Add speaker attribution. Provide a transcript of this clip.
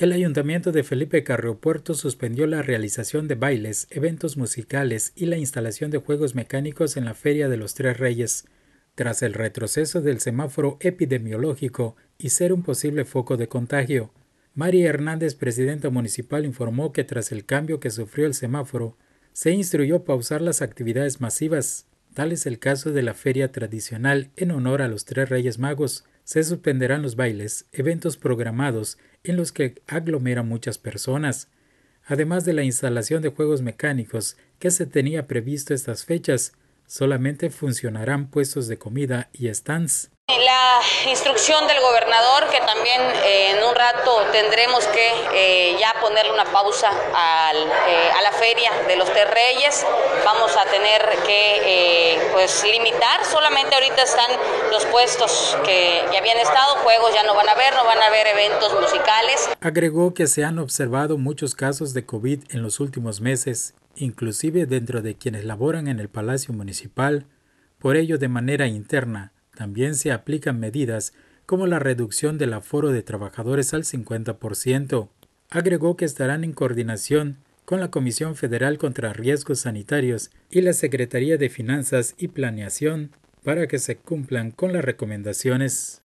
Speaker 1: El ayuntamiento de Felipe Carreopuerto suspendió la realización de bailes, eventos musicales y la instalación de juegos mecánicos en la Feria de los Tres Reyes, tras el retroceso del semáforo epidemiológico y ser un posible foco de contagio. María Hernández, presidenta municipal, informó que tras el cambio que sufrió el semáforo, se instruyó pausar las actividades masivas, es el caso de la feria tradicional en honor a los tres Reyes Magos. Se suspenderán los bailes, eventos programados en los que aglomeran muchas personas, además de la instalación de juegos mecánicos que se tenía previsto estas fechas. Solamente funcionarán puestos de comida y stands.
Speaker 2: La instrucción del gobernador, que también eh, en un rato tendremos que eh, ya ponerle una pausa eh, a la feria de los Tres Reyes, vamos a tener que pues limitar, solamente ahorita están los puestos que ya habían estado, juegos ya no van a haber, no van a haber eventos musicales.
Speaker 1: Agregó que se han observado muchos casos de COVID en los últimos meses, inclusive dentro de quienes laboran en el Palacio Municipal, por ello de manera interna también se aplican medidas como la reducción del aforo de trabajadores al 50%. Agregó que estarán en coordinación con la Comisión Federal contra Riesgos Sanitarios y la Secretaría de Finanzas y Planeación para que se cumplan con las recomendaciones.